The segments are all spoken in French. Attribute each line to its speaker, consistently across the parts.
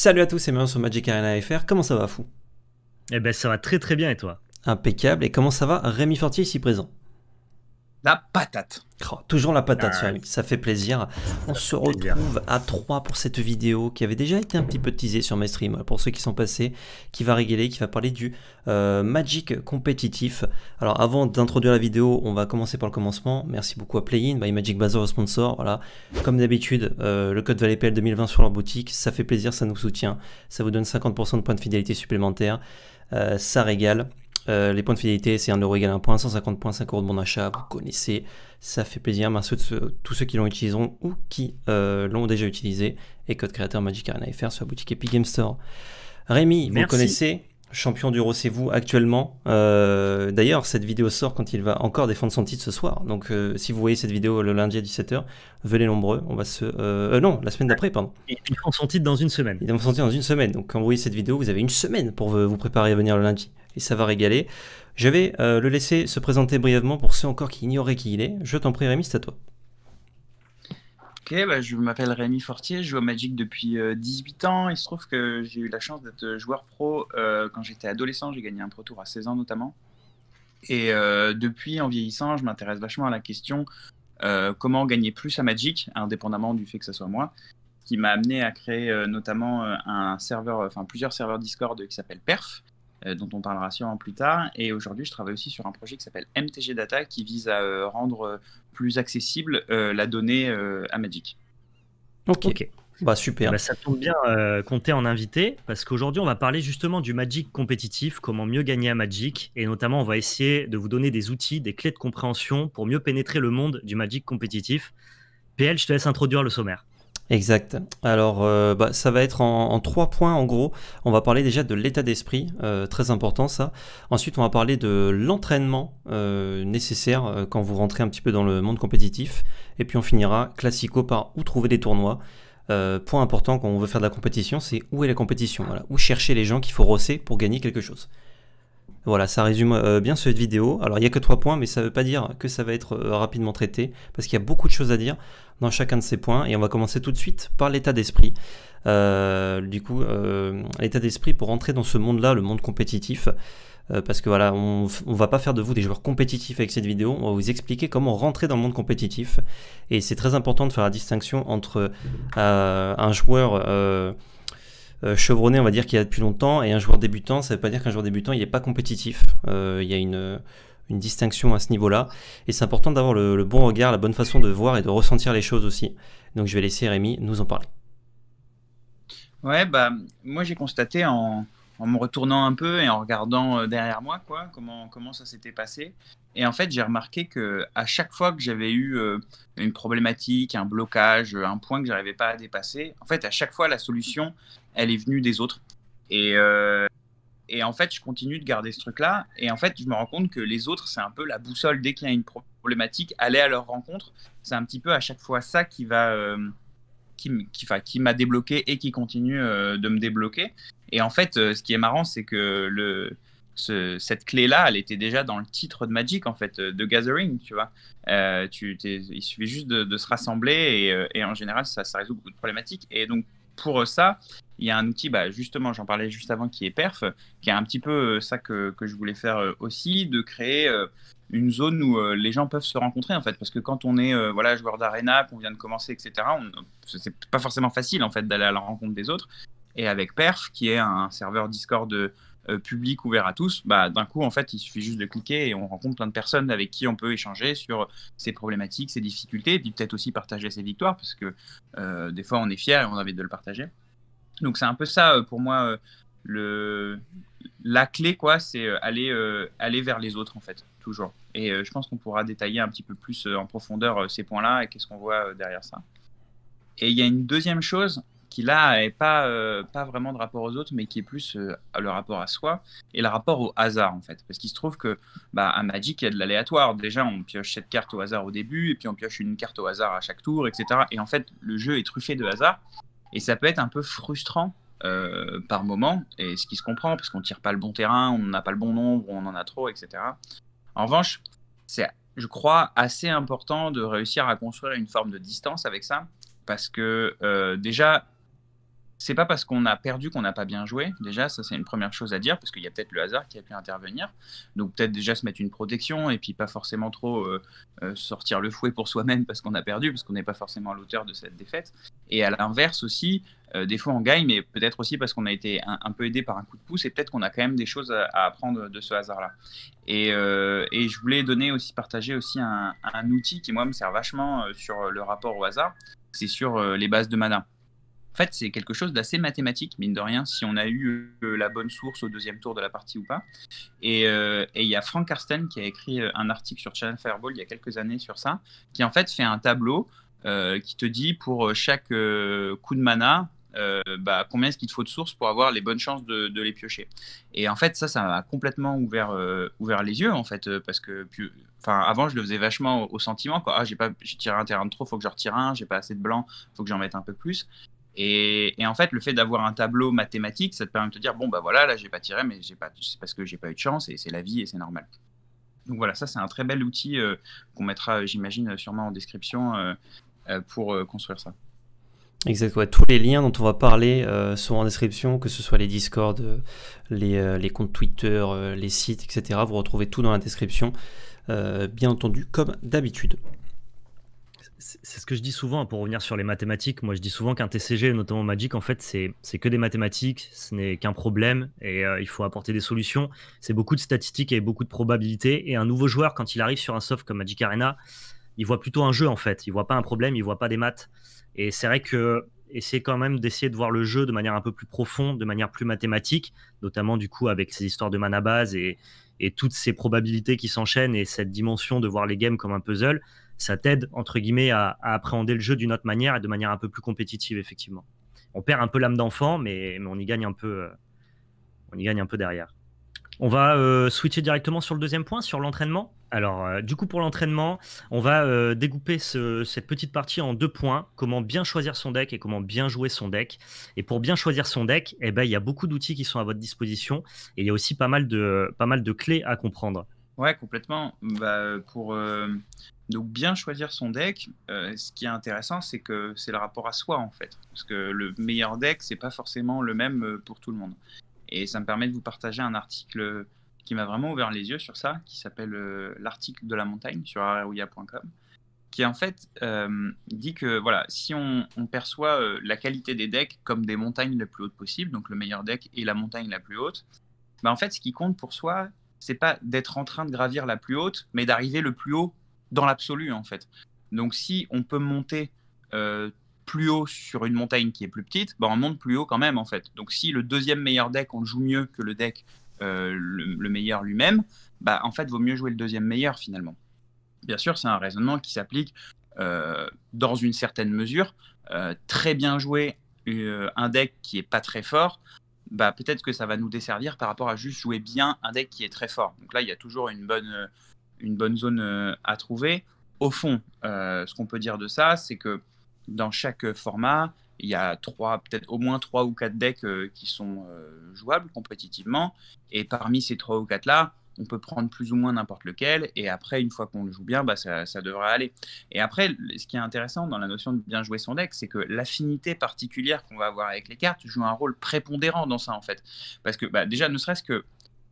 Speaker 1: Salut à tous et bienvenue sur Magic Arena FR, comment ça va fou Eh ben ça va très très bien et toi Impeccable, et comment ça va Rémi Fortier ici présent
Speaker 2: la patate.
Speaker 1: Oh, toujours la patate, ah, ça fait plaisir. On se retrouve à 3 pour cette vidéo qui avait déjà été un petit peu teasée sur mes streams, pour ceux qui sont passés, qui va régaler, qui va parler du euh, Magic compétitif. Alors avant d'introduire la vidéo, on va commencer par le commencement. Merci beaucoup à Playin, by Magic Bazaar, sponsor. Voilà. Comme d'habitude, euh, le code ValetPL 2020 sur leur boutique, ça fait plaisir, ça nous soutient, ça vous donne 50% de points de fidélité supplémentaires, euh, ça régale. Euh, les points de fidélité, c'est un euro 1 point, 150 points, 5 euros de bon achat. Vous connaissez, ça fait plaisir. Merci à tous ceux qui l'ont utilisé ou qui euh, l'ont déjà utilisé. Et code créateur Magic Arena FR sur la boutique Epic Game Store. Rémi, vous connaissez, champion du c'est vous actuellement. Euh, d'ailleurs, cette vidéo sort quand il va encore défendre son titre ce soir. Donc, si vous voyez cette vidéo le lundi à 17h, venez nombreux. On va se. non, la semaine d'après, pardon. Il défend son titre dans une semaine. Il défend son titre dans une semaine. Donc, quand vous voyez cette vidéo, vous avez une semaine pour vous préparer à venir le lundi ça va régaler. Je vais euh, le laisser se présenter brièvement pour ceux encore qui ignoraient qui il est. Je t'en prie Rémi, c'est à toi.
Speaker 2: Ok, bah, je m'appelle Rémi Fortier, je joue au Magic depuis 18 euh, ans. Il se trouve que j'ai eu la chance d'être joueur pro euh, quand j'étais adolescent, j'ai gagné un pro tour à 16 ans notamment. Et depuis, en vieillissant, je m'intéresse vachement à la question comment gagner plus à Magic, indépendamment du fait que ce soit moi qui m'a amené à créer notamment un serveur, enfin plusieurs serveurs Discord qui s'appelle Perf, euh, dont on parlera sûrement plus tard. Et aujourd'hui, je travaille aussi sur un projet qui s'appelle MTG Data, qui vise à euh, rendre euh, plus accessible la donnée à Magic.
Speaker 3: Ok. Bah, super. Bah, ça tombe bien compter en invité, parce qu'aujourd'hui, on va parler justement du Magic compétitif, comment mieux gagner à Magic, et notamment, on va essayer de vous donner des outils, des clés de compréhension pour mieux pénétrer le monde du Magic compétitif. PL, je te laisse introduire le sommaire. Exact.
Speaker 1: Alors, euh, bah, ça va être en, trois points en gros. On va parler déjà de l'état d'esprit, euh, très important ça. Ensuite, on va parler de l'entraînement euh, nécessaire quand vous rentrez un petit peu dans le monde compétitif. Et puis, on finira classico par où trouver des tournois. point important quand on veut faire de la compétition, c'est où est la compétition. Où chercher les gens qu'il faut rosser pour gagner quelque chose. Voilà, ça résume euh, bien cette vidéo. Alors, il n'y a que trois points, mais ça ne veut pas dire que ça va être euh, rapidement traité, parce qu'il y a beaucoup de choses à dire dans chacun de ces points, et on va commencer tout de suite par l'état d'esprit. Euh, du coup, l'état d'esprit pour rentrer dans ce monde-là, le monde compétitif, parce que voilà, on ne va pas faire de vous des joueurs compétitifs avec cette vidéo, on va vous expliquer comment rentrer dans le monde compétitif, et c'est très important de faire la distinction entre un joueur euh, chevronné, on va dire, qu'il y a depuis longtemps, et un joueur débutant, ça ne veut pas dire qu'un joueur débutant, il n'est pas compétitif. Euh, il y a euh, une, distinction à ce niveau-là, et c'est important d'avoir le, bon regard, la bonne façon de voir et de ressentir les choses aussi. Donc je vais laisser Rémi nous en parler.
Speaker 2: Ouais, bah, moi j'ai constaté en, me retournant un peu et en regardant derrière moi quoi, comment, comment ça s'était passé. Et en fait, j'ai remarqué que à chaque fois que j'avais eu une problématique, un blocage, un point que j'arrivais pas à dépasser, en fait, à chaque fois, la solution, elle est venue des autres. Et, euh, et en fait, je continue de garder ce truc-là. Et en fait, je me rends compte que les autres, c'est un peu la boussole. Dès qu'il y a une problématique, aller à leur rencontre, c'est un petit peu à chaque fois ça qui va. Euh, qui, qui m'a débloqué et qui continue euh, de me débloquer. Et en fait, ce qui est marrant, c'est que le, cette clé-là, elle était déjà dans le titre de Magic, en fait, de Gathering, tu vois. tu, il suffit juste de, se rassembler et, en général, ça, ça résout beaucoup de problématiques. Et donc, pour euh, ça, il y a un outil, bah, justement, j'en parlais juste avant, qui est Perf, qui est un petit peu euh, ça que, que je voulais faire euh, aussi, de créer une zone où les gens peuvent se rencontrer en fait parce que quand on est voilà joueur d'arena qu'on vient de commencer etc c'est pas forcément facile en fait d'aller à la rencontre des autres et avec Perf qui est un serveur Discord euh, public ouvert à tous, bah, d'un coup, en fait, il suffit juste de cliquer et on rencontre plein de personnes avec qui on peut échanger sur ses problématiques, ses difficultés, et puis peut-être aussi partager ses victoires, parce que euh, des fois, on est fier et on a envie de le partager. Donc, c'est un peu ça, euh, pour moi, le... la clé, quoi, c'est aller, aller vers les autres, en fait, toujours. Et je pense qu'on pourra détailler un petit peu plus en profondeur ces points-là et qu'est-ce qu'on voit derrière ça. Et il y a une deuxième chose qui là est pas euh, pas vraiment de rapport aux autres, mais qui est plus euh, le rapport à soi et le rapport au hasard en fait, parce qu'il se trouve que bah, à Magic il y a de l'aléatoire. Déjà on pioche cette carte au hasard au début et puis on pioche une carte au hasard à chaque tour, etc. Et en fait le jeu est truffé de hasard et ça peut être un peu frustrant euh, par moment et ce qui se comprend parce qu'on tire pas le bon terrain, on n'a pas le bon nombre, on en a trop, etc. En revanche c'est je crois assez important de réussir à construire une forme de distance avec ça parce que déjà, c'est pas parce qu'on a perdu qu'on n'a pas bien joué. Déjà, ça c'est une première chose à dire, parce qu'il y a peut-être le hasard qui a pu intervenir. Donc peut-être déjà se mettre une protection et puis pas forcément trop euh, euh, sortir le fouet pour soi-même parce qu'on a perdu, parce qu'on n'est pas forcément l'auteur de cette défaite. Et à l'inverse aussi, euh, des fois on gagne, mais peut-être aussi parce qu'on a été un, peu aidé par un coup de pouce et peut-être qu'on a quand même des choses à, apprendre de ce hasard-là. Et, je voulais donner aussi, partager aussi un, outil qui moi me sert vachement sur le rapport au hasard, c'est sur les bases de mana fait, c'est quelque chose d'assez mathématique, mine de rien, si on a eu euh, la bonne source au deuxième tour de la partie ou pas. Et euh, il y a Frank Karsten qui a écrit euh, un article sur Channel Fireball il y a quelques années sur ça, qui en fait fait un tableau qui te dit pour chaque coup de mana, bah, combien est-ce qu'il te faut de sources pour avoir les bonnes chances de, les piocher. Et en fait, ça, ça m'a complètement ouvert, ouvert les yeux, en fait, parce que enfin, avant, je le faisais vachement au, sentiment, quoi. Ah, j'ai tiré un terrain de trop, faut que j'en retire un, j'ai pas assez de blanc, faut que j'en mette un peu plus. Et, en fait, le fait d'avoir un tableau mathématique, ça te permet de te dire bon, bah voilà, là, j'ai pas tiré, mais c'est parce que j'ai pas eu de chance et c'est la vie et c'est normal. Donc voilà, ça, c'est un très bel outil euh, qu'on mettra, j'imagine, sûrement en description euh, euh, pour construire ça.
Speaker 1: Exactement. tous les liens dont on va parler sont en description, que ce soit les Discord, les, comptes Twitter, les sites, etc. Vous retrouvez tout dans la description, bien entendu, comme d'habitude
Speaker 3: c'est ce que je dis souvent pour revenir sur les mathématiques. Moi, je dis souvent qu'un TCG, notamment Magic, en fait, c'est que des mathématiques, ce n'est qu'un problème et euh, il faut apporter des solutions. C'est beaucoup de statistiques et beaucoup de probabilités. Et un nouveau joueur, quand il arrive sur un soft comme Magic Arena, il voit plutôt un jeu en fait. Il voit pas un problème, il voit pas des maths. Et c'est vrai que quand même d'essayer de voir le jeu de manière un peu plus profonde, de manière plus mathématique, notamment du coup avec ces histoires de mana base et, et toutes ces probabilités qui s'enchaînent et cette dimension de voir les games comme un puzzle ça t'aide, entre guillemets, à, appréhender le jeu d'une autre manière et de manière un peu plus compétitive, effectivement. On perd un peu l'âme d'enfant, mais, on, y gagne un peu, euh, on y gagne un peu derrière. On va euh, switcher directement sur le deuxième point, sur l'entraînement. Alors, euh, du coup, pour l'entraînement, on va découper cette petite partie en deux points comment bien choisir son deck et comment bien jouer son deck. Et pour bien choisir son deck, eh ben, il y a beaucoup d'outils qui sont à votre disposition et il y a aussi pas mal de, pas mal de clés à comprendre.
Speaker 2: Ouais, complètement. Bah, pour, donc bien choisir son deck, euh, ce qui est intéressant, c'est que c'est le rapport à soi en fait, parce que le meilleur deck, c'est pas forcément le même euh, pour tout le monde. Et ça me permet de vous partager un article qui m'a vraiment ouvert les yeux sur ça, qui s'appelle euh, l'article de la montagne sur areouya.com, qui en fait dit que voilà, si on, perçoit la qualité des decks comme des montagnes les plus hautes possibles, donc le meilleur deck et la montagne la plus haute, bah en fait ce qui compte pour soi, c'est pas d'être en train de gravir la plus haute, mais d'arriver le plus haut dans l'absolu, en fait. Donc, si on peut monter euh, plus haut sur une montagne qui est plus petite, ben, on monte plus haut quand même, en fait. Donc, si le deuxième meilleur deck, on joue mieux que le deck euh, le, meilleur lui-même, bah, en fait, vaut mieux jouer le deuxième meilleur, finalement. Bien sûr, c'est un raisonnement qui s'applique euh, dans une certaine mesure. très bien jouer un deck qui est pas très fort, bah, peut-être que ça va nous desservir par rapport à juste jouer bien un deck qui est très fort. Donc là, il y a toujours une bonne, une bonne zone euh, à trouver. Au fond, euh, ce qu'on peut dire de ça, c'est que dans chaque format, il y a trois, peut-être au moins trois ou quatre decks euh, qui sont jouables compétitivement. Et parmi ces trois ou quatre là, on peut prendre plus ou moins n'importe lequel, et après, une fois qu'on le joue bien, bah, ça, devrait aller. Et après, ce qui est intéressant dans la notion de bien jouer son deck, c'est que l'affinité particulière qu'on va avoir avec les cartes joue un rôle prépondérant dans ça, en fait. Parce que bah, déjà, ne serait-ce que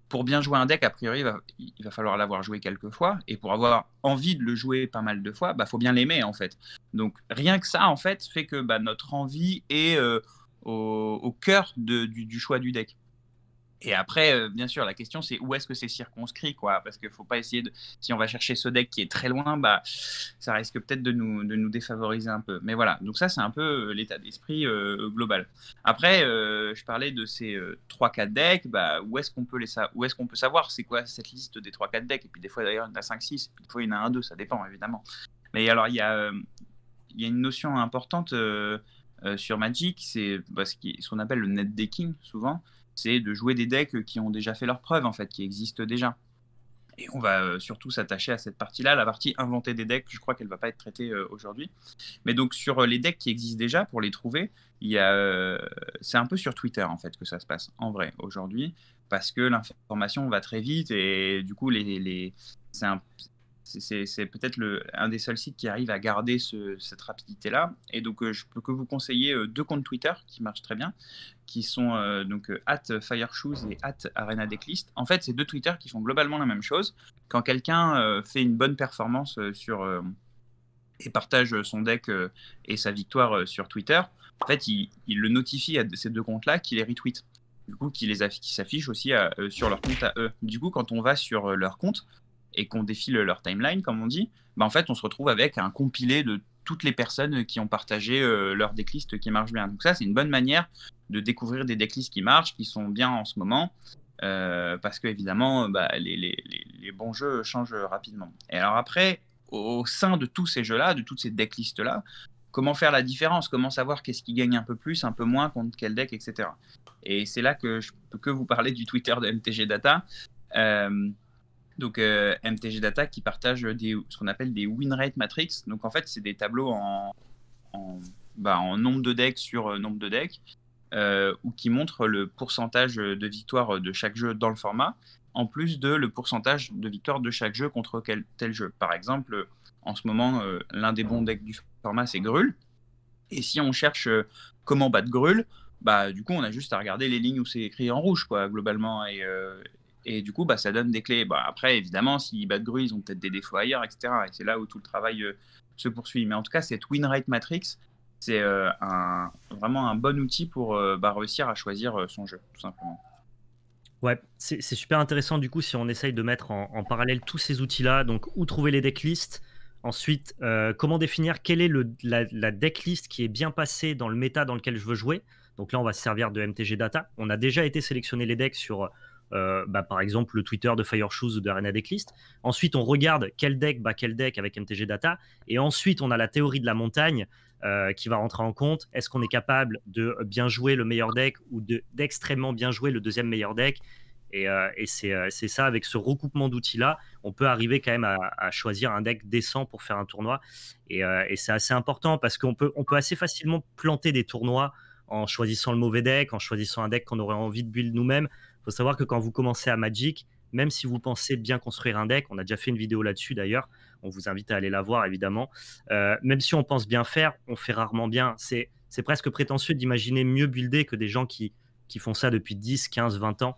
Speaker 2: pour bien jouer un deck, a priori, il va, falloir l'avoir joué quelques fois. Et pour avoir envie de le jouer pas mal de fois, bah faut bien l'aimer en fait. Donc rien que ça en fait fait que bah, notre envie est euh, au, cœur du, choix du deck. Et après, euh, bien sûr, la question c'est où est-ce que c'est circonscrit, quoi, parce qu'il faut pas essayer de. Si on va chercher ce deck qui est très loin, bah, ça risque peut-être de nous, de nous défavoriser un peu. Mais voilà, donc ça c'est un peu euh, l'état d'esprit euh, global. Après, je parlais de ces 3-4 decks, bah, où est-ce qu'on peut les est-ce qu'on peut savoir c'est quoi cette liste des 3-4 decks Et puis des fois d'ailleurs il y en a 5-6, puis des fois il y en a un 2 ça dépend évidemment. Mais alors il y a, il y a une notion importante sur Magic, c'est bah, ce qu'on appelle le net decking souvent c'est de jouer des decks qui ont déjà fait leur preuve, en fait, qui existent déjà. Et on va euh, surtout s'attacher à cette partie-là, la partie inventer des decks, je crois qu'elle ne va pas être traitée euh, aujourd'hui. Mais donc sur euh, les decks qui existent déjà, pour les trouver, il c'est un peu sur Twitter en fait que ça se passe, en vrai, aujourd'hui, parce que l'information va très vite et du coup, les, les c'est peut-être un des seuls sites qui arrive à garder cette rapidité-là. Et donc, euh, je peux que vous conseiller euh, deux comptes Twitter qui marchent très bien, qui sont euh, donc @fireshoes et @arenadecklist. En fait, c'est deux Twitter qui font globalement la même chose. Quand quelqu'un fait une bonne performance sur et partage son deck et sa victoire sur Twitter, en fait, il, le notifie à ces deux comptes-là qui les retweet. Du coup, qui les s'affichent aussi sur leur compte à eux. Du coup, quand on va sur leur compte, et qu'on défile leur timeline, comme on dit, bah, en fait, on se retrouve avec un compilé de toutes les personnes qui ont partagé euh, leur decklist qui marche bien. Donc ça, c'est une bonne manière de découvrir des decklists qui marchent, qui sont bien en ce moment, euh, parce que évidemment, bah, les, les, les, bons jeux changent rapidement. Et alors après, au, sein de tous ces jeux-là, de toutes ces decklists-là, comment faire la différence, comment savoir qu'est-ce qui gagne un peu plus, un peu moins, contre quel deck, etc. Et c'est là que je peux que vous parler du Twitter de MTG Data. Euh, donc euh, MTG Data qui partage des, ce qu'on appelle des win rate matrix. Donc en fait, c'est des tableaux en, en, bah, en, nombre de decks sur euh, nombre de decks euh, ou qui montrent le pourcentage de victoire de chaque jeu dans le format, en plus de le pourcentage de victoire de chaque jeu contre quel, tel jeu. Par exemple, en ce moment, l'un des bons decks du format, c'est Grul. Et si on cherche comment battre Grul, bah, du coup, on a juste à regarder les lignes où c'est écrit en rouge, quoi, globalement. Et, et du coup, bah, ça donne des clés. Bah, après, évidemment, s'ils battent Gru, ils ont peut-être des défauts ailleurs, etc. Et c'est là où tout le travail euh, se poursuit. Mais en tout cas, cette win rate matrix, c'est euh, un, vraiment un bon outil pour euh, bah, réussir à choisir son jeu, tout simplement.
Speaker 3: Ouais, c'est super intéressant du coup si on essaye de mettre en, parallèle tous ces outils-là. Donc, où trouver les decklists Ensuite, comment définir quelle est la, la decklist qui est bien passée dans le méta dans lequel je veux jouer donc là, on va se servir de MTG Data. On a déjà été sélectionner les decks sur euh, bah, par exemple le Twitter de Fire Shoes ou d'Arena de Decklist. Ensuite, on regarde quel deck bat quel deck avec MTG Data. Et ensuite, on a la théorie de la montagne euh, qui va rentrer en compte. Est-ce qu'on est capable de bien jouer le meilleur deck ou d'extrêmement bien jouer le deuxième meilleur deck et, euh, c'est ça, avec ce recoupement d'outils-là, on peut arriver quand même à, choisir un deck décent pour faire un tournoi. Et, et c'est assez important parce qu'on peut, on peut assez facilement planter des tournois en choisissant le mauvais deck, en choisissant un deck qu'on aurait envie de build nous-mêmes, faut savoir que quand vous commencez à Magic, même si vous pensez bien construire un deck, on a déjà fait une vidéo là-dessus d'ailleurs, on vous invite à aller la voir évidemment, euh, même si on pense bien faire, on fait rarement bien. C'est, presque prétentieux d'imaginer mieux builder que des gens qui, qui font ça depuis 10, 15, 20 ans,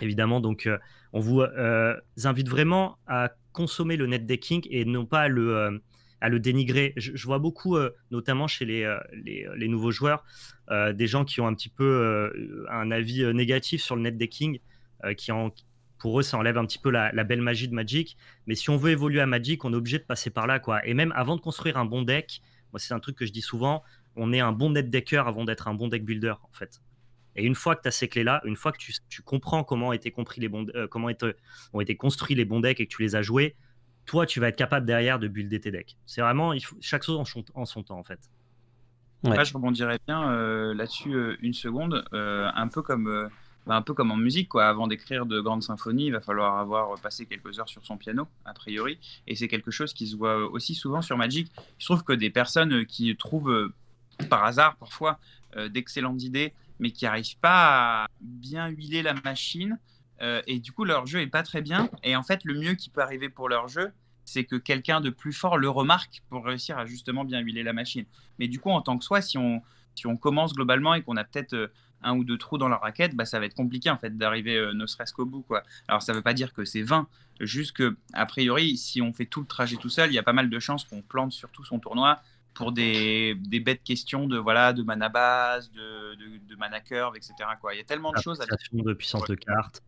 Speaker 3: évidemment. Donc euh, on vous euh, invite vraiment à consommer le net decking et non pas le, à le dénigrer. Je, vois beaucoup, euh, notamment chez les, euh, nouveaux joueurs, euh, des gens qui ont un petit peu un avis négatif sur le net decking, qui en, pour eux, ça enlève un petit peu la, belle magie de Magic. Mais si on veut évoluer à Magic, on est obligé de passer par là. quoi. Et même avant de construire un bon deck, moi, c'est un truc que je dis souvent, on est un bon net decker avant d'être un bon deck builder, en fait. Et une fois que tu as ces clés-là, une fois que tu, comprends comment, étaient compris les comment ont été construits les bons decks et que tu les as joués, toi, tu vas être capable derrière de builder tes decks. C'est vraiment, il faut, chaque chose en son, temps, en fait.
Speaker 2: Là, je rebondirais bien euh, là-dessus euh, une seconde, euh, un peu comme bah, un peu comme en musique quoi. Avant d'écrire de grandes symphonies, il va falloir avoir passé quelques heures sur son piano a priori, et c'est quelque chose qui se voit aussi souvent sur Magic. Je trouve que des personnes qui trouvent par hasard parfois d'excellentes idées, mais qui n'arrivent pas à bien huiler la machine, euh, et du coup, leur jeu est pas très bien. Et en fait, le mieux qui peut arriver pour leur jeu, c'est que quelqu'un de plus fort le remarque pour réussir à justement bien huiler la machine. Mais du coup, en tant que soi, si on, si on commence globalement et qu'on a peut-être euh, un ou deux trous dans leur raquette, bah, ça va être compliqué en fait d'arriver euh, ne serait-ce qu'au bout. Quoi. Alors, ça ne veut pas dire que c'est vain juste que, a priori, si on fait tout le trajet tout seul, il y a pas mal de chances qu'on plante surtout son tournoi pour des, des, bêtes questions de voilà de mana base, de, de, de mana curve, etc. Quoi. Il y a tellement de choses à
Speaker 3: de puissance ouais. de carte.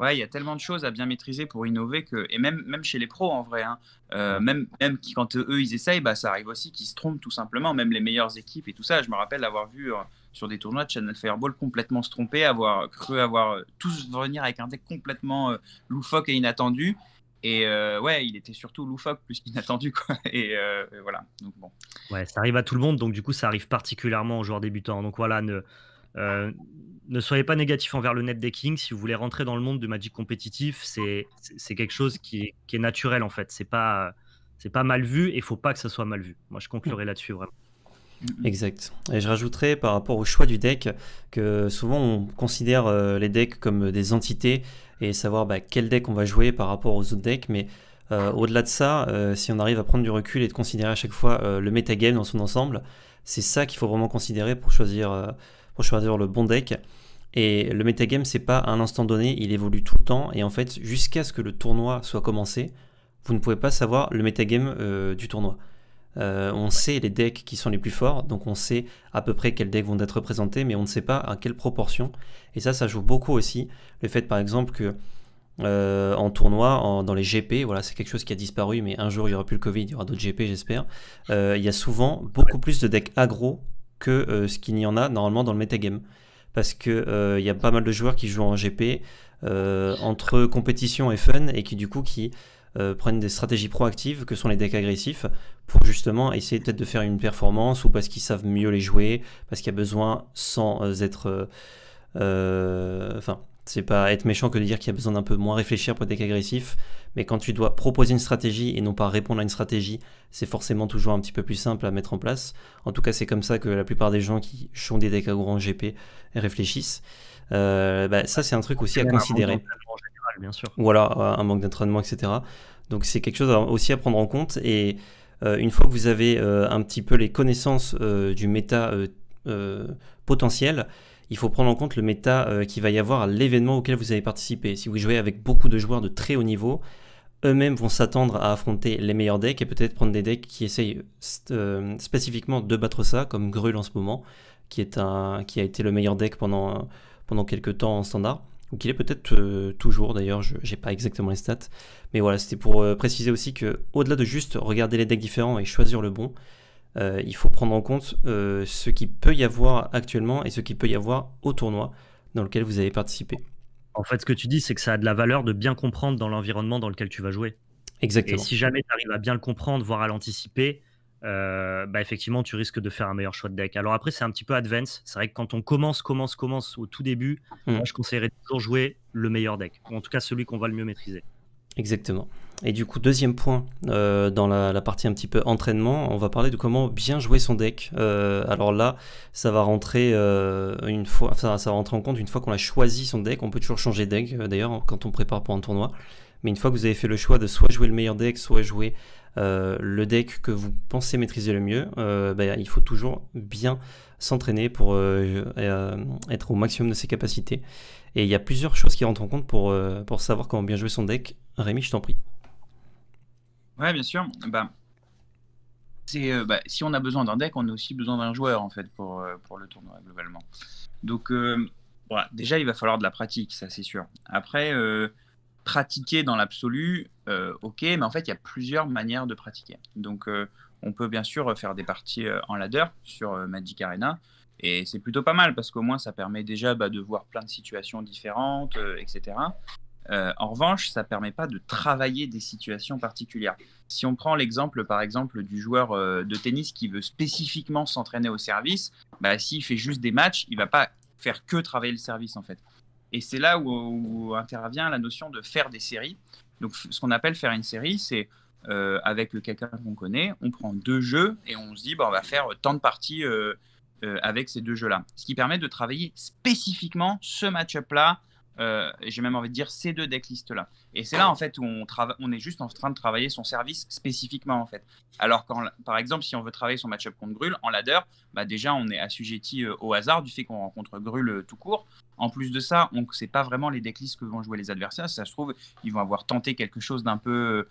Speaker 2: Ouais, il y a tellement de choses à bien maîtriser pour innover que, et même, même chez les pros en vrai, hein. euh, même, même quand eux ils essayent, bah, ça arrive aussi qu'ils se trompent tout simplement, même les meilleures équipes et tout ça. Je me rappelle avoir vu euh, sur des tournois de Channel Fireball complètement se tromper, avoir cru avoir euh, tous venir avec un deck complètement loufoque et inattendu. Et ouais, il était surtout loufoque plus qu'inattendu. Quoi. Et, et, voilà. Donc, bon.
Speaker 3: Ouais, ça arrive à tout le monde, donc du coup ça arrive particulièrement aux joueurs débutants. Donc voilà, ne euh, ne soyez pas négatif envers le net decking. Si vous voulez rentrer dans le monde de Magic compétitif, c'est quelque chose qui est, naturel en fait. C'est pas c'est pas mal vu et il faut pas que ça soit mal vu. Moi, je conclurai mm. là-dessus vraiment. Exact. Et je
Speaker 1: rajouterais par rapport au choix du deck que souvent on considère euh, les decks comme des entités et savoir bah, quel deck on va jouer par rapport aux autres decks, mais euh, au-delà de ça, si on arrive à prendre du recul et de considérer à chaque fois le metagame dans son ensemble, c'est ça qu'il faut vraiment considérer pour choisir choisir le bon deck. Et le metagame, c'est pas à un instant donné, il évolue tout le temps. Et en fait, jusqu'à ce que le tournoi soit commencé, vous ne pouvez pas savoir le metagame euh, du tournoi. Euh, on sait les decks qui sont les plus forts, donc on sait à peu près quels decks vont être représentés, mais on ne sait pas à quelle proportion. Et ça, ça joue beaucoup aussi. Le fait, par exemple, que euh, en tournoi, dans les GP, voilà, c'est quelque chose qui a disparu, mais un jour il n'y aura plus le Covid, il y aura d'autres GP, j'espère. il y a souvent beaucoup plus de decks agro que euh, ce qu'il y en a normalement dans le metagame. Parce qu'il euh, y a pas mal de joueurs qui jouent en GP euh, entre compétition et fun et qui du coup qui prennent des stratégies proactives que sont les decks agressifs pour justement essayer peut-être de faire une performance ou parce qu'ils savent mieux les jouer, parce qu'il y a besoin sans être... Enfin, c'est pas être méchant que de dire qu'il y a besoin d'un peu moins réfléchir pour être agressif, mais quand tu dois proposer une stratégie et non pas répondre à une stratégie, c'est forcément toujours un petit peu plus simple à mettre en place. En tout cas, c'est comme ça que la plupart des gens qui sont des decks en GP réfléchissent. Euh, bah, ça, c'est un truc aussi à considérer. Bien sûr. Ou un manque d'entraînement, etc. Donc c'est quelque chose aussi à prendre en compte. Et euh, une fois que vous avez euh, un petit peu les connaissances du méta potentiel, il faut prendre en compte le méta euh, qui va y avoir à l'événement auquel vous avez participé. Si vous jouez avec beaucoup de joueurs de très haut niveau, eux-mêmes vont s'attendre à affronter les meilleurs decks et peut-être prendre des decks qui essayent euh, spécifiquement de battre ça, comme Grul en ce moment, qui, est un, qui a été le meilleur deck pendant, pendant quelques temps en standard, ou qu'il est peut-être euh, toujours d'ailleurs, je n'ai pas exactement les stats. Mais voilà, c'était pour préciser aussi que au delà de juste regarder les decks différents et choisir le bon, euh, il faut prendre en compte euh, ce qui peut y avoir actuellement et ce qu'il peut y avoir au tournoi dans lequel vous avez participé. En fait, ce que tu
Speaker 3: dis, c'est que ça a de la valeur de bien comprendre dans l'environnement dans lequel tu vas jouer. Exactement. Et si jamais tu arrives à bien le comprendre, voire à l'anticiper, euh, bah, effectivement, tu risques de faire un meilleur choix de deck. Alors après, c'est un petit peu advance. C'est vrai que quand on commence, commence, commence au tout début, hmm. moi, je conseillerais toujours jouer le meilleur deck, en tout cas celui qu'on va le mieux maîtriser.
Speaker 1: Exactement. Et du coup, deuxième point, euh, dans la, partie un petit peu entraînement, on va parler de comment bien jouer son deck. Euh, alors là, ça va rentrer euh, une fois, en compte une fois qu'on a choisi son deck. On peut toujours changer de deck, d'ailleurs, quand on prépare pour un tournoi. Mais une fois que vous avez fait le choix de soit jouer le meilleur deck, soit jouer le deck que vous pensez maîtriser le mieux, bah, il faut toujours bien s'entraîner pour être au maximum de ses capacités. Et il y a plusieurs choses qui rentrent en compte pour, pour savoir comment bien jouer son deck. Rémi, je t'en prie.
Speaker 2: Ouais, bien sûr. Bah, c'est, euh, bah, si on a besoin d'un deck, on a aussi besoin d'un joueur en fait pour, euh, pour le tournoi globalement. Donc euh, voilà, déjà il va falloir de la pratique, ça c'est sûr. Après, pratiquer dans l'absolu, ok, mais en fait il y a plusieurs manières de pratiquer. Donc on peut bien sûr faire des parties en ladder sur Magic Arena. Et c'est plutôt pas mal parce qu'au moins ça permet déjà bah, de voir plein de situations différentes, etc. Euh, en revanche, ça ne permet pas de travailler des situations particulières. Si on prend l'exemple, par exemple, du joueur euh, de tennis qui veut spécifiquement s'entraîner au service, bah, s'il fait juste des matchs, il ne va pas faire que travailler le service, en fait. Et c'est là où, intervient la notion de faire des séries. Donc, ce qu'on appelle faire une série, c'est euh, avec quelqu'un qu'on connaît, on prend deux jeux et on se dit, bah, on va faire tant de parties euh, avec ces deux jeux-là. Ce qui permet de travailler spécifiquement ce match-up-là, euh, j'ai même envie de dire ces deux decklists là. Et c'est là en fait où on, on est juste en train de travailler son service spécifiquement en fait. Alors quand, par exemple, si on veut travailler son match-up contre Grul en ladder, bah déjà on est assujetti euh, au hasard du fait qu'on rencontre Grul euh, tout court. En plus de ça, on ne sait pas vraiment les decklists que vont jouer les adversaires. Si ça se trouve, ils vont avoir tenté quelque chose d'un peu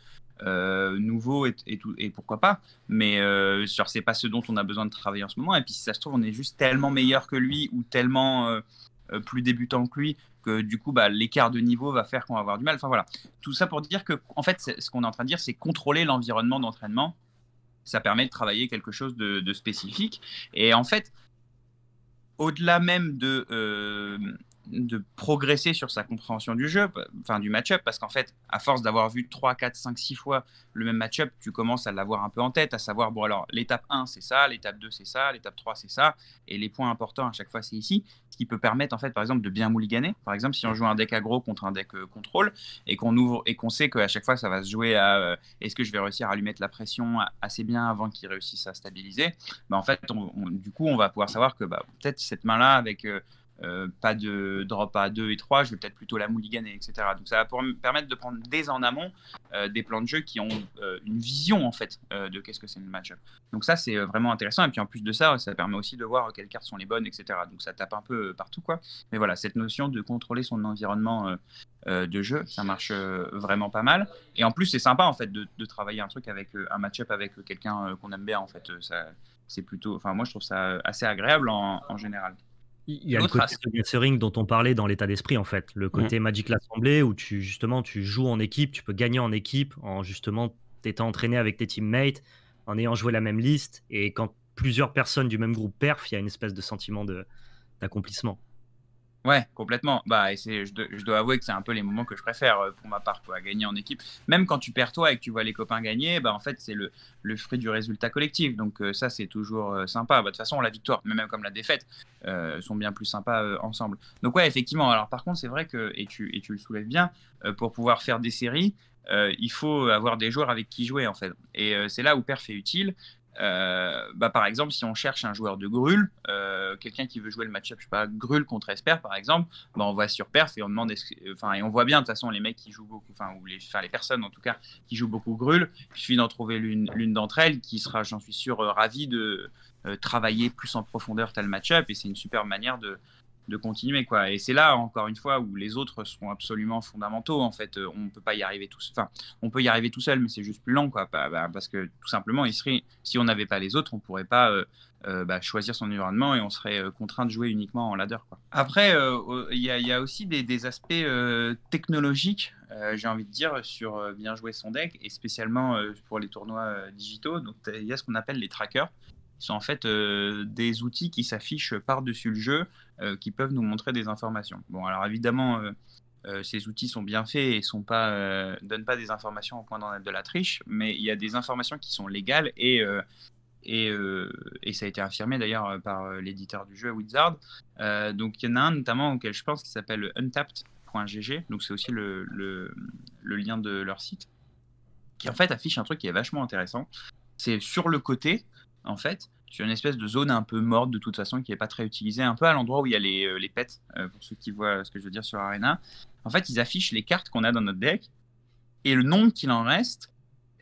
Speaker 2: nouveau et, et, tout, et, pourquoi pas. Mais euh, c'est pas ce dont on a besoin de travailler en ce moment. Et puis si ça se trouve, on est juste tellement meilleur que lui ou tellement euh, plus débutant que lui, que du coup, bah, l'écart de niveau va faire qu'on va avoir du mal. Enfin voilà, tout ça pour dire que, en fait, ce qu'on est en train de dire, c'est contrôler l'environnement d'entraînement. Ça permet de travailler quelque chose de, spécifique. Et en fait, au-delà même de, euh, de progresser sur sa compréhension du jeu, enfin du match-up, parce qu'en fait, à force d'avoir vu 3, 4, 5, 6 fois le même match-up, tu commences à l'avoir un peu en tête, à savoir, bon alors, l'étape 1 c'est ça, l'étape 2 c'est ça, l'étape 3 c'est ça, et les points importants à chaque fois c'est ici, ce qui peut permettre en fait, par exemple, de bien mouliganer. Par exemple, si on joue un deck aggro contre un deck euh, contrôle, et qu'on ouvre et qu'on sait qu'à chaque fois ça va se jouer à euh, est-ce que je vais réussir à lui mettre la pression assez bien avant qu'il réussisse à stabiliser, bah, en fait, du coup, on va pouvoir savoir que bah, peut-être cette main-là, avec... Euh, euh, pas de drop à 2 et 3, je vais peut-être plutôt la mouliganer, etc. Donc ça va permettre de prendre dès en amont euh, des plans de jeu qui ont euh, une vision en fait de qu'est-ce que c'est le match-up. Donc ça c'est vraiment intéressant et puis en plus de ça, ça permet aussi de voir quelles cartes sont les bonnes, etc. Donc ça tape un peu partout quoi. Mais voilà, cette notion de contrôler son environnement de jeu, ça marche vraiment pas mal. Et en plus c'est sympa en fait de, travailler un truc avec un match-up avec quelqu'un qu'on aime bien en fait. ça c'est plutôt, enfin moi je trouve ça assez agréable en général. Il y a le côté
Speaker 3: dont on parlait dans l'état d'esprit, en fait. Le mmh. côté Magic l'Assemblée, où tu, justement, tu joues en équipe, tu peux gagner en équipe, en justement t'étant entraîné avec tes teammates, en ayant joué la même liste. Et quand plusieurs personnes du même groupe perf, il y a une espèce de sentiment d'accomplissement.
Speaker 2: Ouais, complètement. Bah, et je, dois, je, dois avouer que c'est un peu les moments que je préfère euh, pour ma part, pour gagner en équipe. Même quand tu perds toi et que tu vois les copains gagner, bah, en fait, c'est le, fruit du résultat collectif. Donc, euh, ça, c'est toujours euh, sympa. Bah, de toute façon, la victoire, même comme la défaite, sont bien plus sympas ensemble. Donc, ouais, effectivement. Alors, par contre, c'est vrai que, et tu, et tu le soulèves bien, pour pouvoir faire des séries, il faut avoir des joueurs avec qui jouer, en fait. Et c'est là où Perf est utile. Euh, bah, par exemple, si on cherche un joueur de Grul, euh, quelqu'un qui veut jouer le match-up, je sais pas, Grul contre Esper, par exemple, bah, on voit sur Perf et on demande, enfin, et on voit bien de toute façon les mecs qui jouent beaucoup, enfin, ou les, les personnes en tout cas qui jouent beaucoup Grul. Il suffit d'en trouver l'une d'entre elles qui sera, j'en suis sûr, euh, ravie de travailler plus en profondeur tel match-up et c'est une super manière de, de continuer quoi et c'est là encore une fois où les autres sont absolument fondamentaux en fait euh, on peut pas y arriver tout enfin on peut y arriver tout seul mais c'est juste plus lent quoi bah, bah, parce que tout simplement il serait si on n'avait pas les autres on pourrait pas euh, euh, bah, choisir son environnement et on serait contraint de jouer uniquement en ladder quoi. après il y, a aussi des, aspects technologiques j'ai envie de dire sur bien jouer son deck et spécialement pour les tournois digitaux donc il y a ce qu'on appelle les trackers ce sont en fait euh, des outils qui s'affichent par-dessus le jeu, euh, qui peuvent nous montrer des informations. Bon, alors évidemment, euh, ces outils sont bien faits et sont pas, donnent pas des informations au point d'en être de la triche, mais il y a des informations qui sont légales et et, ça a été affirmé d'ailleurs par l'éditeur du jeu Wizard. donc il y en a un notamment auquel je pense qui s'appelle untapped.gg, donc c'est aussi le, le, lien de leur site, qui en fait affiche un truc qui est vachement intéressant. C'est sur le côté, en fait, sur une espèce de zone un peu morte de toute façon qui n'est pas très utilisée, un peu à l'endroit où il y a les, euh, pets, euh, pour ceux qui voient ce que je veux dire sur Arena. En fait, ils affichent les cartes qu'on a dans notre deck et le nombre qu'il en reste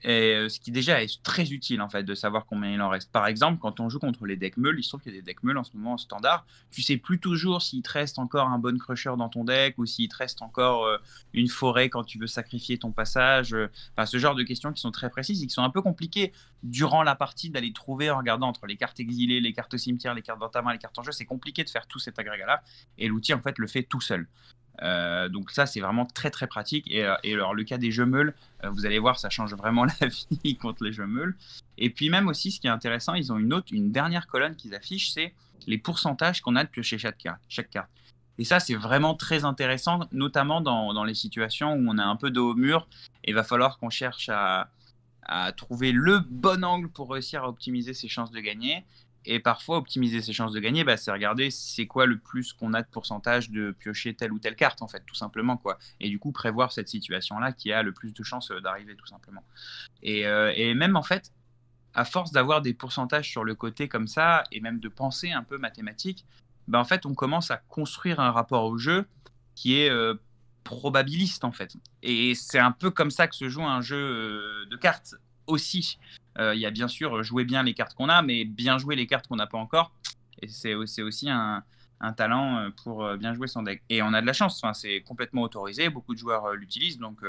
Speaker 2: et euh, ce qui déjà est très utile en fait de savoir combien il en reste. Par exemple, quand on joue contre les decks meules, il se trouve qu'il y a des decks meules en ce moment en standard, tu sais plus toujours s'il te reste encore un bon crusher dans ton deck ou s'il te reste encore euh, une forêt quand tu veux sacrifier ton passage. Euh, enfin, ce genre de questions qui sont très précises et qui sont un peu compliquées durant la partie d'aller trouver en regardant entre les cartes exilées, les cartes au cimetière, les cartes dans les cartes en jeu. C'est compliqué de faire tout cet agrégat-là et l'outil en fait le fait tout seul. Euh, donc ça, c'est vraiment très très pratique. Et, euh, alors le cas des jeux meules, vous allez voir, ça change vraiment la vie contre les jeux meules. Et puis même aussi, ce qui est intéressant, ils ont une autre, une dernière colonne qu'ils affichent, c'est les pourcentages qu'on a de piocher chaque carte. Chaque carte. Et ça, c'est vraiment très intéressant, notamment dans, les situations où on a un peu de haut mur et va falloir qu'on cherche à, à trouver le bon angle pour réussir à optimiser ses chances de gagner. Et parfois, optimiser ses chances de gagner, bah, c'est regarder c'est quoi le plus qu'on a de pourcentage de piocher telle ou telle carte, en fait, tout simplement. quoi. Et du coup, prévoir cette situation-là qui a le plus de chances euh, d'arriver, tout simplement. Et, euh, et, même, en fait, à force d'avoir des pourcentages sur le côté comme ça, et même de penser un peu mathématique, bah, en fait, on commence à construire un rapport au jeu qui est euh, probabiliste, en fait. Et c'est un peu comme ça que se joue un jeu de cartes aussi. Euh, il y a bien sûr euh, jouer bien les cartes qu'on a, mais bien jouer les cartes qu'on n'a pas encore. Et c'est aussi un, talent euh, pour bien jouer son deck. Et on a de la chance, enfin, c'est complètement autorisé, beaucoup de joueurs l'utilisent, donc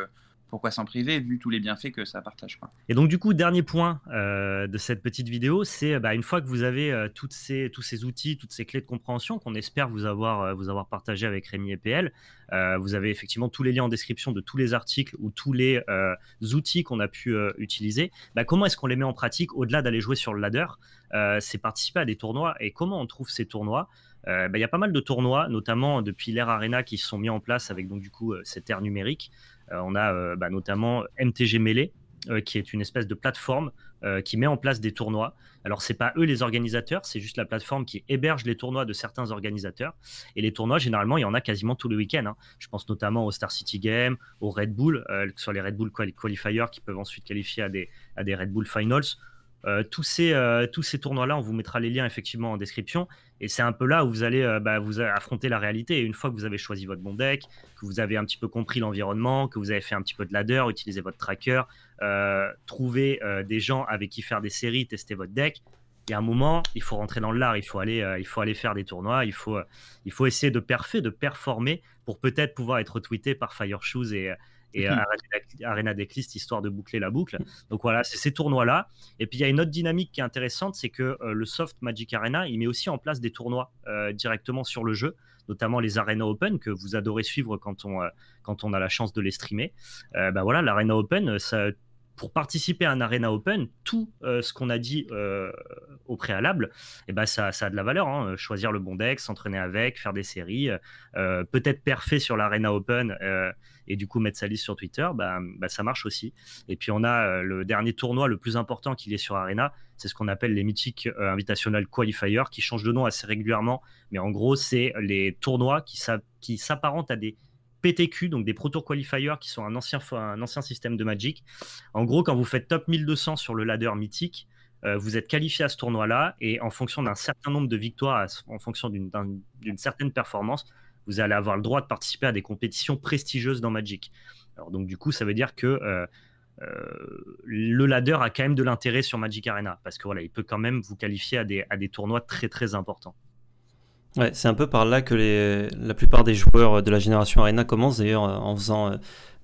Speaker 2: pourquoi s'en priver vu tous les bienfaits que ça partage.
Speaker 3: Et donc du coup, dernier point euh, de cette petite vidéo, c'est bah, une fois que vous avez euh, ces, tous ces outils, toutes ces clés de compréhension qu'on espère vous avoir, partagées euh, vous avoir partagé avec Rémi et PL, vous avez effectivement tous les liens en description de tous les articles ou tous les outils qu'on a pu utiliser. Bah, comment est-ce qu'on les met en pratique au-delà d'aller jouer sur le ladder C'est participer à des tournois et comment on trouve ces tournois bah, il y a pas mal de tournois, notamment depuis l'ère Arena, qui se sont mis en place avec donc du coup cette ère numérique. Euh, on a euh, bah, notamment MTG Melee, euh, qui est une espèce de plateforme qui met en place des tournois. Alors, ce n'est pas eux les organisateurs, c'est juste la plateforme qui héberge les tournois de certains organisateurs. Et les tournois, généralement, il y en a quasiment tous le week-ends. Hein. Je pense notamment au Star City Game, au Red Bull, sur les Red Bull Qualifiers qui peuvent ensuite qualifier à des, Red Bull Finals. tous ces, tous ces tournois-là, on vous mettra les liens effectivement en description. Et c'est un peu là où vous allez euh, bah, vous affronter la réalité. Et une fois que vous avez choisi votre bon deck, que vous avez un petit peu compris l'environnement, que vous avez fait un petit peu de ladder, utilisé votre tracker, euh, trouver euh, des gens avec qui faire des séries, tester votre deck. Il y a un moment, il faut rentrer dans l'art, il faut aller, euh, il faut aller faire des tournois, il faut, il faut essayer de perfer, de performer pour peut-être pouvoir être tweeté par Fire Shoes et et euh, mhm. Arena Declist, histoire de boucler la boucle. Donc voilà, c'est ces tournois-là. Et puis il y a une autre dynamique qui est intéressante, c'est que euh, le soft Magic Arena, il met aussi en place des tournois euh, directement sur le jeu, notamment les Arena Open que vous adorez suivre quand on, quand on a la chance de les streamer. bah voilà, l'Arena Open, ça, pour participer à un Arena Open, tout euh, ce qu'on a dit euh, au préalable, eh ben ça, a de la valeur. Hein. Euh, choisir le bon deck, s'entraîner avec, faire des séries, peut-être parfait sur l'Arena Open et du coup mettre sa liste sur Twitter, bah, bah, ça marche aussi. Et puis on a le dernier tournoi le plus important qu'il est sur Arena, c'est ce qu'on appelle les mythiques Invitational Qualifier, qui changent de nom assez régulièrement. Mais en gros, c'est les tournois qui s'apparentent à des PTQ, donc des Pro Tour Qualifiers, qui sont un ancien, un ancien système de Magic. En gros, quand vous faites top 1200 sur le ladder mythique, euh, vous êtes qualifié à ce tournoi-là, et en fonction d'un certain nombre de victoires, en fonction d'une certaine performance, vous allez avoir le droit de participer à des compétitions prestigieuses dans Magic. Alors, donc, du coup, ça veut dire que euh, euh, le ladder a quand même de l'intérêt sur Magic Arena, parce que voilà, il peut quand même vous qualifier à des tournois très très importants.
Speaker 1: Ouais, c'est un peu par là que la plupart des joueurs de la génération Arena commencent, d'ailleurs euh, en faisant euh,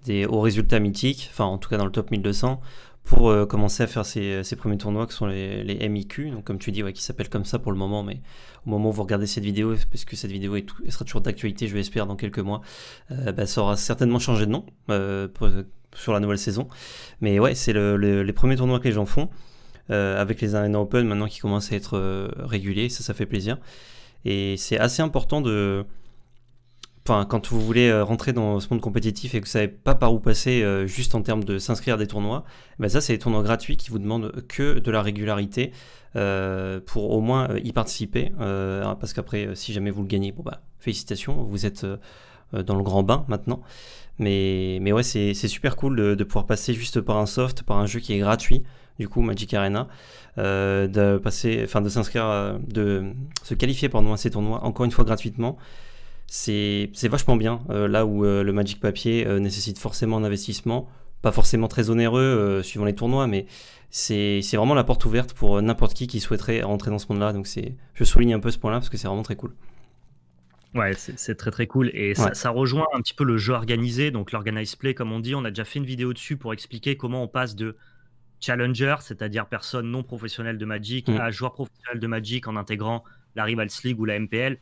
Speaker 1: des hauts résultats mythiques, enfin en tout cas dans le top 1200, pour euh, commencer à faire ces, premiers tournois qui sont les, MIQ, donc comme tu dis, ouais, qui s'appellent comme ça pour le moment, mais au moment où vous regardez cette vidéo, puisque cette vidéo est elle sera toujours d'actualité, je l'espère, dans quelques mois, bah, ça aura certainement changé de nom sur la nouvelle saison. Mais ouais, c'est le, les premiers tournois que les gens font, avec les Arena Open maintenant qui commencent à être réguliers, ça, ça fait plaisir. Et c'est assez important de. Enfin, quand vous voulez euh, rentrer dans ce monde compétitif et que vous ne savez pas par où passer euh, juste en termes de s'inscrire à des tournois, ben ça, c'est des tournois gratuits qui vous demandent que de la régularité euh, pour au moins y participer. Hein, parce qu'après, si jamais vous le gagnez, bon, bah, félicitations, vous êtes dans le grand bain maintenant. Mais, mais ouais, c'est super cool de, pouvoir passer juste par un soft, par un jeu qui est gratuit du coup Magic Arena, euh, de passer, enfin de s'inscrire, euh, de se qualifier pendant ces tournois encore une fois gratuitement. C'est vachement bien, euh, là où le Magic Papier nécessite forcément un investissement, pas forcément très onéreux suivant les tournois, mais c'est vraiment la porte ouverte pour n'importe qui qui souhaiterait rentrer dans ce monde-là. Donc c'est, je souligne un peu ce point-là parce que c'est vraiment très
Speaker 3: cool. Ouais, c'est très très cool et ça, ça, rejoint un petit peu le jeu organisé, donc l'organized play comme on dit. On a déjà fait une vidéo dessus pour expliquer comment on passe de challenger, c'est-à-dire personne non professionnelle de Magic, à mm. joueur professionnel de Magic en intégrant la Rivals League ou la MPL.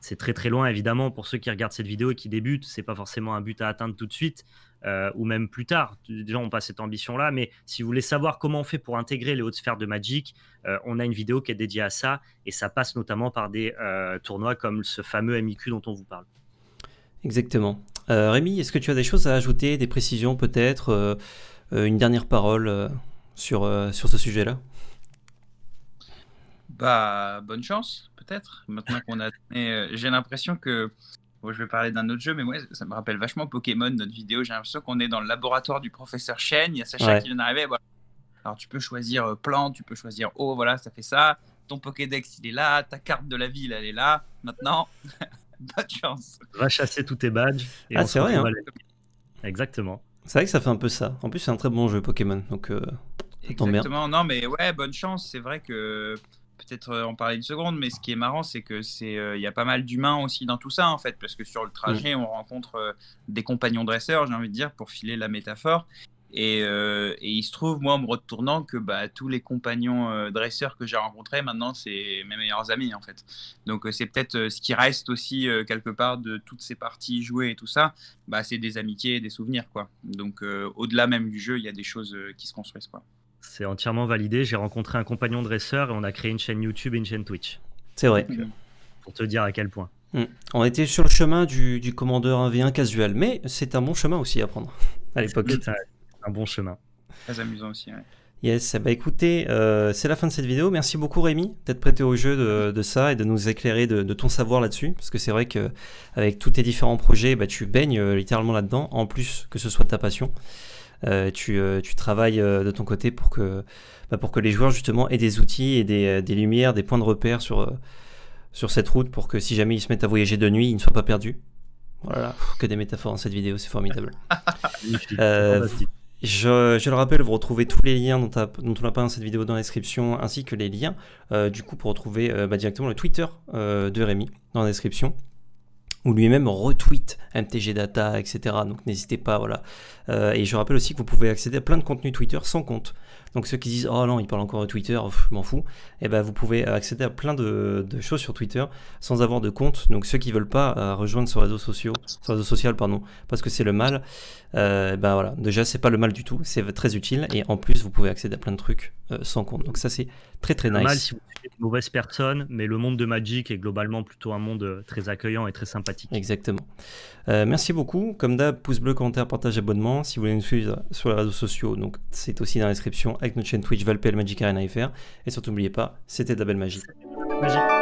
Speaker 3: C'est très très loin, évidemment, pour ceux qui regardent cette vidéo et qui débutent. n'est pas forcément un but à atteindre tout de suite euh, ou même plus tard. Déjà, on pas cette ambition-là, mais si vous voulez savoir comment on fait pour intégrer les hautes sphères de Magic, euh, on a une vidéo qui est dédiée à ça et ça passe notamment par des euh, tournois comme ce fameux MIQ dont on vous parle.
Speaker 1: Exactement. Rémi, est-ce que tu as des choses à ajouter, des précisions peut-être, une dernière parole sur, euh, sur ce sujet-là
Speaker 2: Bah, bonne chance, peut-être. Maintenant qu'on a. Euh, j'ai l'impression que. je vais parler d'un autre jeu, mais ouais, ça me rappelle vachement Pokémon, notre vidéo. J'ai l'impression qu'on est dans le laboratoire du professeur Chen. Il y a Sacha qui vient d'arriver. Alors, tu peux choisir euh, plan, tu peux choisir eau, voilà, ça fait ça. Ton Pokédex, il est là. Ta carte de la ville, elle est là. Maintenant, bonne chance. Va chasser
Speaker 3: tous tes badges. Et ah, c'est hein.
Speaker 1: Exactement. C'est vrai que ça fait un peu ça. En plus, c'est un très bon jeu Pokémon, donc. Euh, Exactement.
Speaker 2: Non, mais ouais, bonne chance. C'est vrai que peut-être euh, en parler une seconde, mais ce qui est marrant, c'est que c'est euh, il y a pas mal d'humains aussi dans tout ça en fait, parce que sur le trajet, mm. on rencontre euh, des compagnons dresseurs, j'ai envie de dire, pour filer la métaphore, euh, et, il se trouve, moi, en me retournant, que bah, tous les compagnons euh, dresseurs que j'ai rencontrés, maintenant, c'est mes meilleurs amis, en fait. Donc, euh, c'est peut-être ce qui reste aussi, quelque part, de toutes ces parties jouées et tout ça. Bah, c'est des amitiés et des souvenirs, quoi. Donc, au-delà même du jeu, il y a des choses qui se construisent, quoi.
Speaker 3: C'est entièrement validé. J'ai rencontré un compagnon dresseur et on a créé une chaîne YouTube et une chaîne Twitch. C'est vrai. pour te dire à quel point. Mm.
Speaker 1: On était sur le chemin du, commandeur 1v1 casual, mais c'est un bon chemin aussi à prendre à l'époque un bon chemin.
Speaker 2: Très amusant aussi,
Speaker 1: Yes, bah écoutez, euh, c'est la fin de cette vidéo. Merci beaucoup Rémi d'être prêté au jeu de, ça et de nous éclairer de, ton savoir là-dessus. Parce que c'est vrai que avec tous tes différents projets, bah, tu baignes euh, littéralement là-dedans, en plus que ce soit ta passion. Euh, tu, tu, travailles de ton côté pour que, bah, pour que les joueurs justement aient des outils et des, des lumières, des points de repère sur, sur cette route pour que si jamais ils se mettent à voyager de nuit, ils ne soient pas perdus. Voilà, que des métaphores dans cette vidéo, c'est formidable. Je, le rappelle, vous retrouvez tous les liens dont, on a parlé dans cette vidéo dans la description, ainsi que les liens euh, du coup pour retrouver euh, bah, directement le Twitter euh, de Rémi dans la description où lui-même retweet MTG Data, etc. Donc n'hésitez pas, voilà. et je rappelle aussi que vous pouvez accéder à plein de contenus Twitter sans compte. Donc ceux qui disent oh non, il parle encore de Twitter, je m'en fous, Et eh ben vous pouvez accéder à plein de, choses sur Twitter sans avoir de compte. Donc ceux qui veulent pas euh, rejoindre ce réseau social, réseau social pardon, parce que c'est le mal, euh, ben voilà, déjà c'est pas le mal du tout, c'est très utile et en plus vous pouvez accéder à plein de trucs euh, sans compte. Donc ça c'est Très très nice. Mal si vous
Speaker 3: êtes une mauvaise personne, mais le monde de Magic est globalement plutôt un monde euh, très accueillant et très sympathique. Exactement. Euh, merci beaucoup. Comme d'hab, pouce bleu, commentaire,
Speaker 1: partage, abonnement. Si vous voulez nous suivre sur les réseaux sociaux, donc c'est aussi dans la description avec notre chaîne Twitch Valpel Magic Arena FR. Et surtout, n'oubliez pas, c'était de la belle magie.
Speaker 3: Magie.